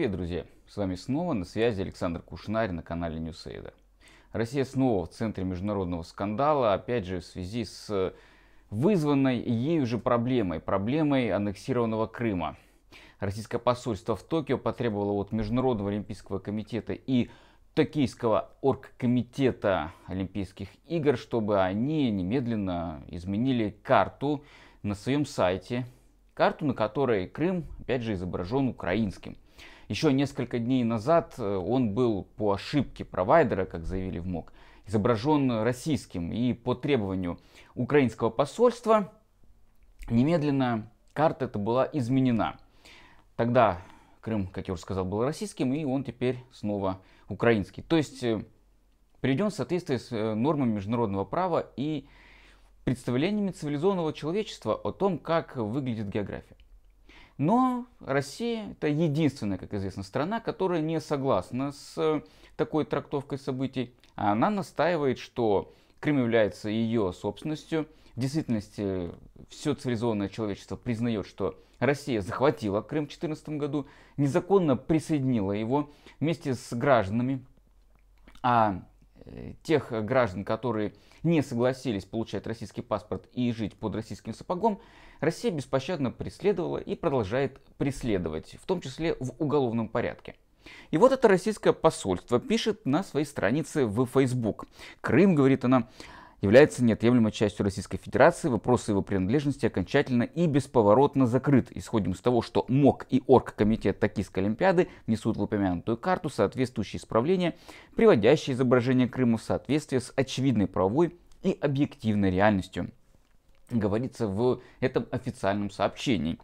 Привет, друзья! С вами снова на связи Александр Кушнарь на канале NewsAid. Россия снова в центре международного скандала, опять же в связи с вызванной ею же проблемой, проблемой аннексированного Крыма. Российское посольство в Токио потребовало от Международного олимпийского комитета и Токийского оргкомитета Олимпийских игр, чтобы они немедленно изменили карту на своем сайте, карту, на которой Крым, опять же, изображен украинским. Еще несколько дней назад э, он был по ошибке провайдера, как заявили в МОК, изображен российским. И по требованию украинского посольства немедленно карта эта была изменена. Тогда Крым, как я уже сказал, был российским, и он теперь снова украинский. То есть э, приведен в соответствии с э, нормами международного права и представлениями цивилизованного человечества о том, как выглядит география. Но Россия – это единственная, как известно, страна, которая не согласна с э, такой трактовкой событий. А она настаивает, что Крым является ее собственностью. В действительности все цивилизованное человечество признает, что Россия захватила Крым в 2014 году, незаконно присоединила его вместе с гражданами. А Э, тех граждан, которые не согласились получать российский паспорт и жить под российским сапогом, Россия беспощадно преследовала и продолжает преследовать, в том числе в уголовном порядке. И вот это российское посольство пишет на своей странице в Facebook. Крым, говорит она, является неотъемлемой частью Российской Федерации, вопросы его принадлежности окончательно и бесповоротно закрыт. Исходим из того, что МОК и Оргкомитет Токийской Олимпиады несут в упомянутую карту соответствующие исправления, приводящие изображение Крыма в соответствие с очевидной правовой и объективной реальностью говорится в этом официальном сообщении.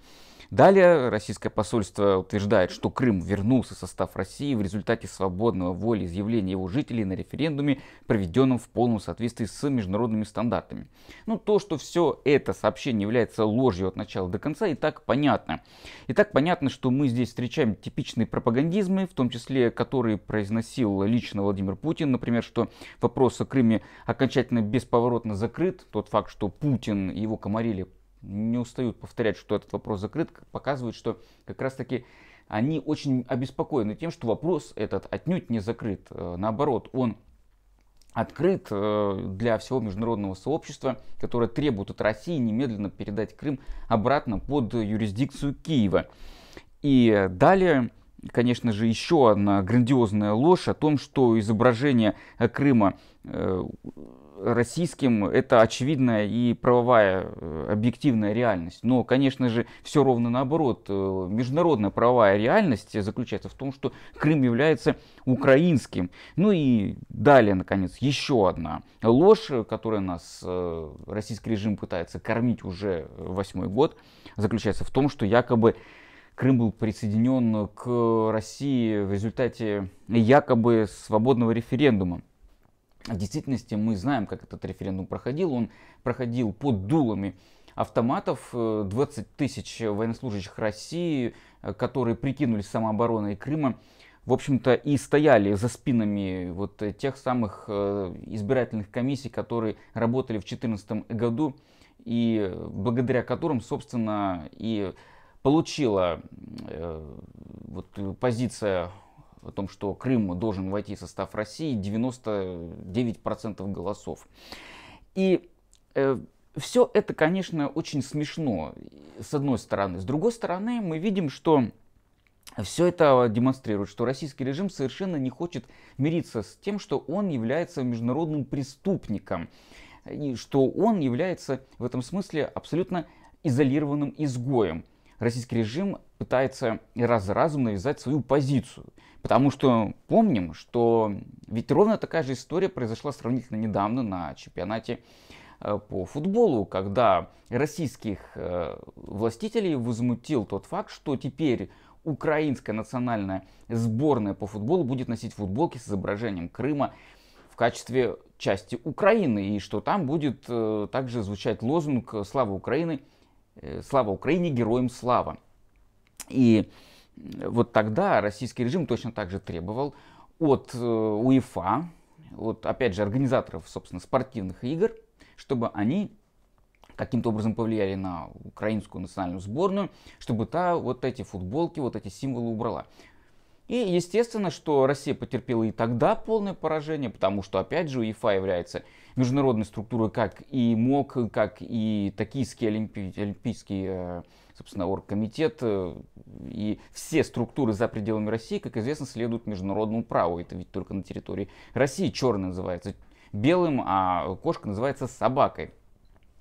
Далее российское посольство утверждает, что Крым вернулся в состав России в результате свободного волеизъявления его жителей на референдуме, проведенном в полном соответствии с международными стандартами. Ну, то, что все это сообщение является ложью от начала до конца, и так понятно. И так понятно, что мы здесь встречаем типичные пропагандизмы, в том числе которые произносил лично Владимир Путин, например, что вопрос о Крыме окончательно бесповоротно закрыт, тот факт, что Путин и его комарили не устают повторять, что этот вопрос закрыт, показывают, что как раз-таки они очень обеспокоены тем, что вопрос этот отнюдь не закрыт. Э, наоборот, он открыт э, для всего международного сообщества, которое требует от России немедленно передать Крым обратно под юрисдикцию Киева. И далее конечно же, еще одна грандиозная ложь о том, что изображение Крыма э, российским это очевидная и правовая э, объективная реальность. Но, конечно же, все ровно наоборот. Э, международная правовая реальность заключается в том, что Крым является украинским. Ну и далее, наконец, еще одна ложь, которая нас российский режим пытается кормить уже восьмой год, заключается в том, что якобы Крым был присоединен к России в результате якобы свободного референдума. В действительности мы знаем, как этот референдум проходил. Он проходил под дулами автоматов. 20 тысяч военнослужащих России, которые прикинулись самообороной Крыма, в общем-то, и стояли за спинами вот тех самых э, избирательных комиссий, которые работали в 2014 году, и благодаря которым, собственно, и получила э, вот, э, позиция о том, что Крым должен войти в состав России, 99% голосов. И э, все это, конечно, очень смешно, с одной стороны. С другой стороны, мы видим, что все это демонстрирует, что российский режим совершенно не хочет мириться с тем, что он является международным преступником, и что он является в этом смысле абсолютно изолированным изгоем российский режим пытается раз за разом навязать свою позицию. Потому что помним, что ведь ровно такая же история произошла сравнительно недавно на чемпионате э, по футболу, когда российских э, властителей возмутил тот факт, что теперь украинская национальная сборная по футболу будет носить футболки с изображением Крыма в качестве части Украины, и что там будет э, также звучать лозунг «Слава Украины!» Э, слава Украине, героям слава. И э, вот тогда российский режим точно так же требовал от э, УЕФА, от, опять же, организаторов, собственно, спортивных игр, чтобы они каким-то образом повлияли на украинскую национальную сборную, чтобы та вот эти футболки, вот эти символы убрала. И естественно, что Россия потерпела и тогда полное поражение, потому что, опять же, УЕФА является международной структуры, как и МОК, как и Токийский олимпи... олимпийский э, собственно, оргкомитет э, и все структуры за пределами России, как известно, следуют международному праву. Это ведь только на территории России черный называется белым, а кошка называется собакой.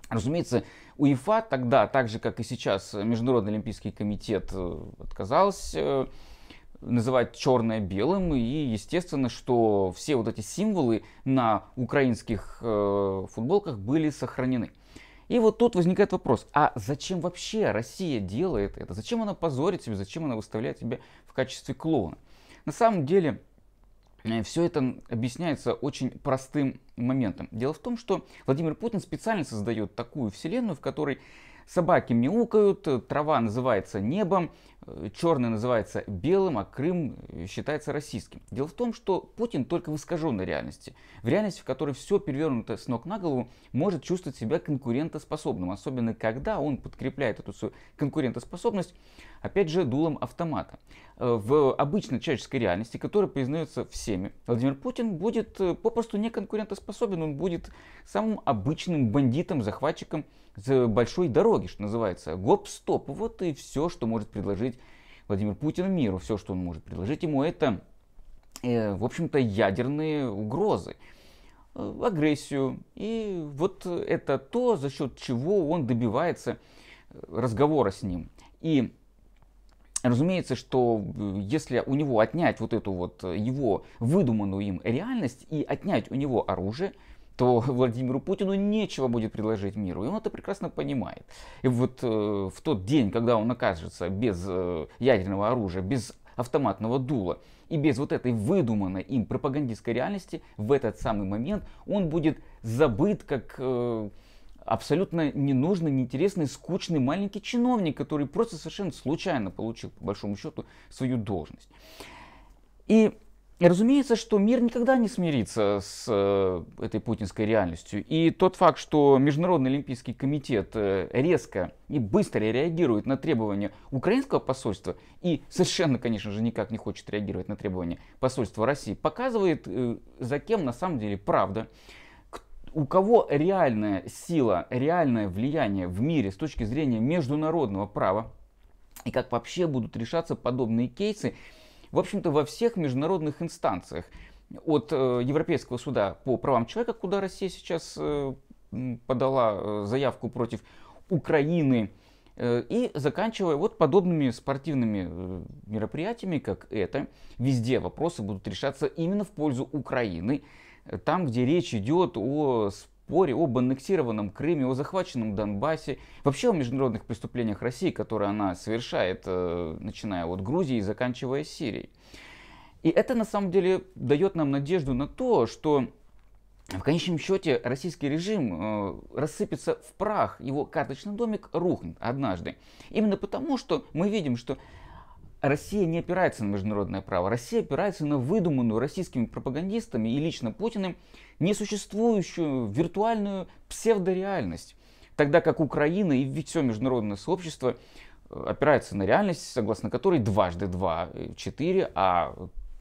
Разумеется, УЕФА тогда, так же как и сейчас Международный олимпийский комитет, э, отказался называть черное белым, и естественно, что все вот эти символы на украинских э, футболках были сохранены. И вот тут возникает вопрос, а зачем вообще Россия делает это? Зачем она позорит себя, зачем она выставляет себя в качестве клоуна? На самом деле, э, все это объясняется очень простым моментом. Дело в том, что Владимир Путин специально создает такую вселенную, в которой собаки мяукают, трава называется небом, Э, черный называется белым, а Крым э, считается российским. Дело в том, что Путин только в искаженной реальности. В реальности, в которой все перевернуто с ног на голову, может чувствовать себя конкурентоспособным, особенно когда он подкрепляет эту свою конкурентоспособность, опять же, дулом автомата. Э, в обычной человеческой реальности, которая признается всеми, Владимир Путин будет попросту не конкурентоспособен, он будет самым обычным бандитом, захватчиком с большой дороги, что называется. Гоп-стоп. Вот и все, что может предложить Владимир Путин миру, все, что он может предложить ему, это, э, в общем-то, ядерные угрозы э, агрессию. И вот это то, за счет чего он добивается э, разговора с ним. И разумеется, что если у него отнять вот эту вот его выдуманную им реальность и отнять у него оружие, то Владимиру Путину нечего будет предложить миру. И он это прекрасно понимает. И вот э, в тот день, когда он окажется без э, ядерного оружия, без автоматного дула и без вот этой выдуманной им пропагандистской реальности, в этот самый момент он будет забыт как... Э, абсолютно ненужный, неинтересный, скучный маленький чиновник, который просто совершенно случайно получил, по большому счету, свою должность. И разумеется, что мир никогда не смирится с э, этой путинской реальностью. И тот факт, что Международный Олимпийский комитет э, резко и быстро реагирует на требования украинского посольства и совершенно, конечно же, никак не хочет реагировать на требования посольства России, показывает, э, за кем на самом деле правда у кого реальная сила, реальное влияние в мире с точки зрения международного права, и как вообще будут решаться подобные кейсы, в общем-то, во всех международных инстанциях. От э, Европейского суда по правам человека, куда Россия сейчас э, подала э, заявку против Украины, и заканчивая вот подобными спортивными мероприятиями, как это, везде вопросы будут решаться именно в пользу Украины, там, где речь идет о спортивных споре об аннексированном Крыме, о захваченном Донбассе, вообще о международных преступлениях России, которые она совершает, э, начиная от Грузии и заканчивая Сирией. И это на самом деле дает нам надежду на то, что в конечном счете российский режим э, рассыпется в прах, его карточный домик рухнет однажды. Именно потому, что мы видим, что Россия не опирается на международное право, Россия опирается на выдуманную российскими пропагандистами и лично Путиным несуществующую виртуальную псевдореальность. Тогда как Украина и все международное сообщество э, опирается на реальность, согласно которой дважды два э, – четыре, а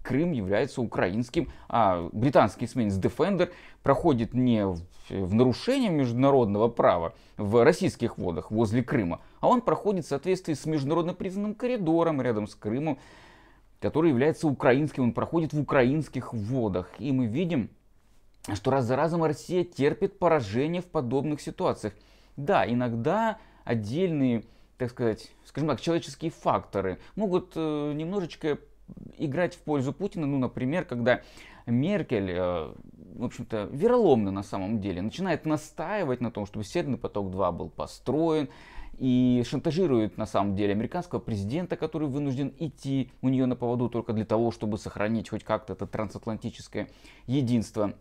Крым является украинским, а британский эсминец Defender проходит не в, в нарушение международного права в российских водах возле Крыма, а он проходит в соответствии с международно признанным коридором рядом с Крымом, который является украинским, он проходит в украинских водах. И мы видим, что раз за разом Россия терпит поражение в подобных ситуациях. Да, иногда отдельные, так сказать, скажем так, человеческие факторы могут э, немножечко играть в пользу Путина. Ну, например, когда Меркель, э, в общем-то, вероломно на самом деле, начинает настаивать на том, чтобы Северный поток-2 был построен, и шантажирует на самом деле американского президента, который вынужден идти у нее на поводу только для того, чтобы сохранить хоть как-то это трансатлантическое единство.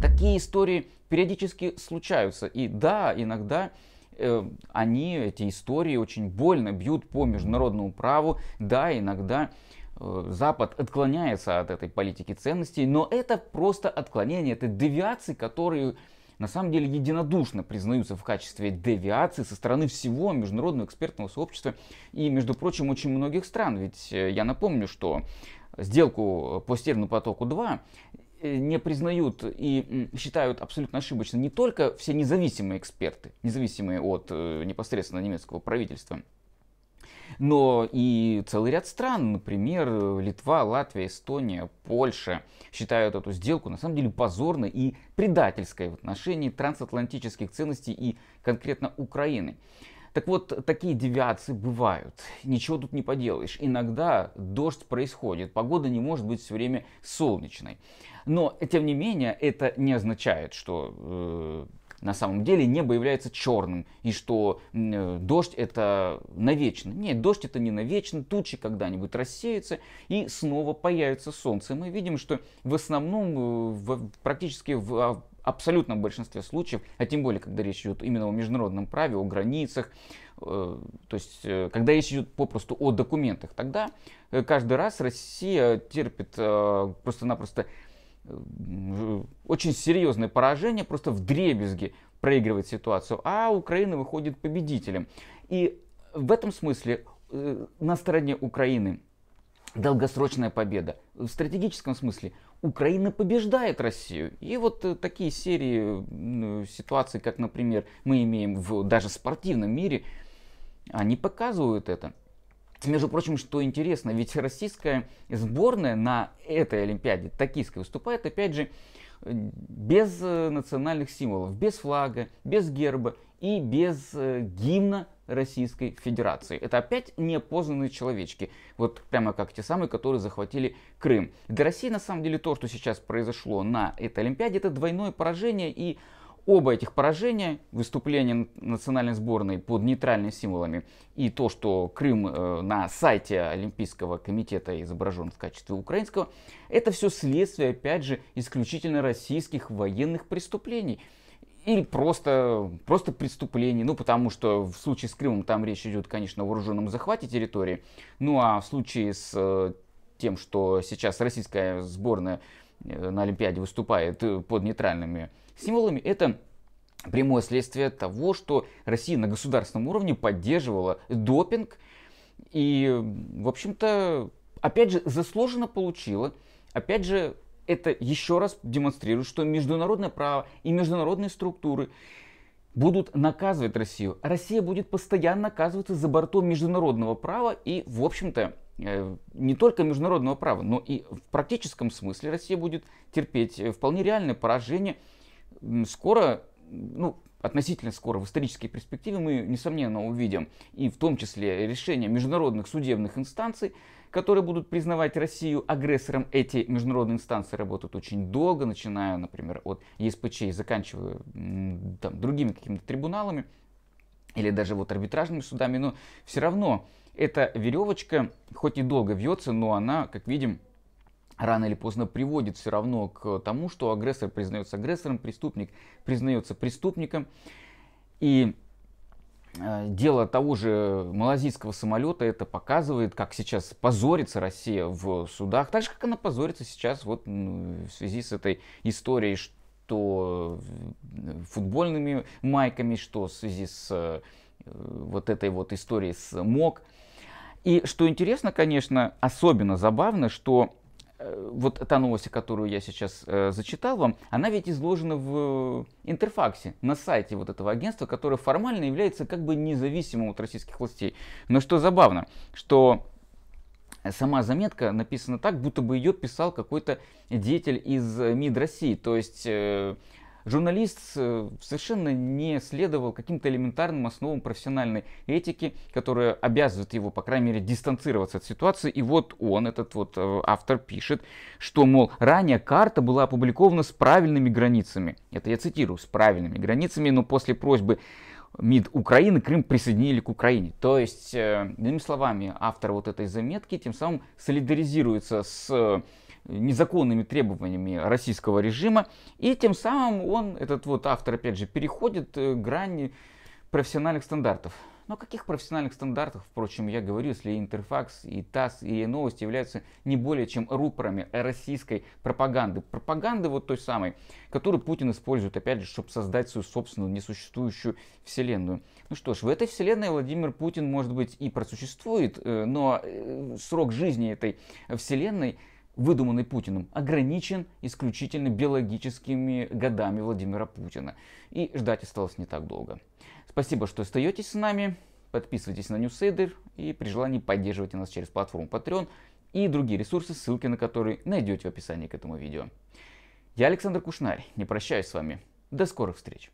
Такие истории периодически случаются. И да, иногда э, они, эти истории, очень больно бьют по международному праву. Да, иногда э, Запад отклоняется от этой политики ценностей, но это просто отклонение, это девиации, которые на самом деле единодушно признаются в качестве девиации со стороны всего международного экспертного сообщества и, между прочим, очень многих стран. Ведь э, я напомню, что сделку по Северному потоку-2 Э, не признают и считают абсолютно ошибочно не только все независимые эксперты, независимые от э, непосредственно немецкого правительства, но и целый ряд стран, например, Литва, Латвия, Эстония, Польша, считают эту сделку на самом деле позорной и предательской в отношении трансатлантических ценностей и конкретно Украины. Так вот, такие девиации бывают. Ничего тут не поделаешь. Иногда дождь происходит. Погода не может быть все время солнечной. Но, тем не менее, это не означает, что э, на самом деле небо является черным, и что э, дождь это навечно. Нет, дождь это не навечно, тучи когда-нибудь рассеются, и снова появится солнце. мы видим, что в основном, э, в, практически в а, абсолютном большинстве случаев, а тем более, когда речь идет именно о международном праве, о границах, э, то есть, когда речь идет попросту о документах, тогда каждый раз Россия терпит просто-напросто очень серьезное поражение, просто в дребезге проигрывает ситуацию, а Украина выходит победителем. И в этом смысле э, на стороне Украины долгосрочная победа. В стратегическом смысле Украина побеждает Россию. И вот э, такие серии э, ситуаций, как, например, мы имеем в даже спортивном мире, они показывают это. Между прочим, что интересно, ведь российская сборная на этой Олимпиаде, токийской, выступает, опять же, без э, национальных символов, без флага, без герба и без э, гимна Российской Федерации. Это опять неопознанные человечки, вот прямо как те самые, которые захватили Крым. Для России на самом деле то, что сейчас произошло на этой Олимпиаде, это двойное поражение и Оба этих поражения, выступление национальной сборной под нейтральными символами и то, что Крым э, на сайте Олимпийского комитета изображен в качестве украинского, это все следствие, опять же, исключительно российских военных преступлений или просто, просто преступлений. Ну, потому что в случае с Крымом там речь идет, конечно, о вооруженном захвате территории. Ну, а в случае с э, тем, что сейчас российская сборная э, на Олимпиаде выступает под нейтральными Символами это прямое следствие того, что Россия на государственном уровне поддерживала допинг и, в общем-то, опять же, заслуженно получила. Опять же, это еще раз демонстрирует, что международное право и международные структуры будут наказывать Россию. Россия будет постоянно наказываться за бортом международного права и, в общем-то, э, не только международного права, но и в практическом смысле Россия будет терпеть э, вполне реальное поражение скоро, ну, относительно скоро, в исторической перспективе мы, несомненно, увидим и в том числе решения международных судебных инстанций, которые будут признавать Россию агрессором. Эти международные инстанции работают очень долго, начиная, например, от ЕСПЧ и заканчивая там, другими какими-то трибуналами или даже вот арбитражными судами, но все равно эта веревочка хоть долго вьется, но она, как видим, рано или поздно приводит все равно к тому, что агрессор признается агрессором, преступник признается преступником. И э, дело того же малазийского самолета это показывает, как сейчас позорится Россия в судах, так же, как она позорится сейчас вот в связи с этой историей, что э, футбольными майками, что в связи с э, вот этой вот историей с МОК. И что интересно, конечно, особенно забавно, что Э, вот та новость, которую я сейчас э, зачитал вам, она ведь изложена в э, интерфаксе на сайте вот этого агентства, которое формально является как бы независимым от российских властей. Но что забавно, что сама заметка написана так, будто бы ее писал какой-то деятель из э, МИД России. То есть э, Журналист э, совершенно не следовал каким-то элементарным основам профессиональной этики, которые обязывают его, по крайней мере, дистанцироваться от ситуации. И вот он, этот вот э, автор, пишет, что, мол, ранее карта была опубликована с правильными границами. Это я цитирую, с правильными границами, но после просьбы МИД Украины Крым присоединили к Украине. То есть, э, иными словами, автор вот этой заметки тем самым солидаризируется с незаконными требованиями российского режима. И тем самым он, этот вот автор, опять же, переходит э, грани профессиональных стандартов. Но о каких профессиональных стандартах, впрочем, я говорю, если Интерфакс и ТАСС и новости являются не более чем рупорами российской пропаганды. Пропаганды вот той самой, которую Путин использует, опять же, чтобы создать свою собственную несуществующую вселенную. Ну что ж, в этой вселенной Владимир Путин, может быть, и просуществует, э, но э, срок жизни этой вселенной – выдуманный Путиным, ограничен исключительно биологическими годами Владимира Путина. И ждать осталось не так долго. Спасибо, что остаетесь с нами. Подписывайтесь на Newsider и при желании поддерживайте нас через платформу Patreon и другие ресурсы, ссылки на которые найдете в описании к этому видео. Я Александр Кушнарь, не прощаюсь с вами. До скорых встреч!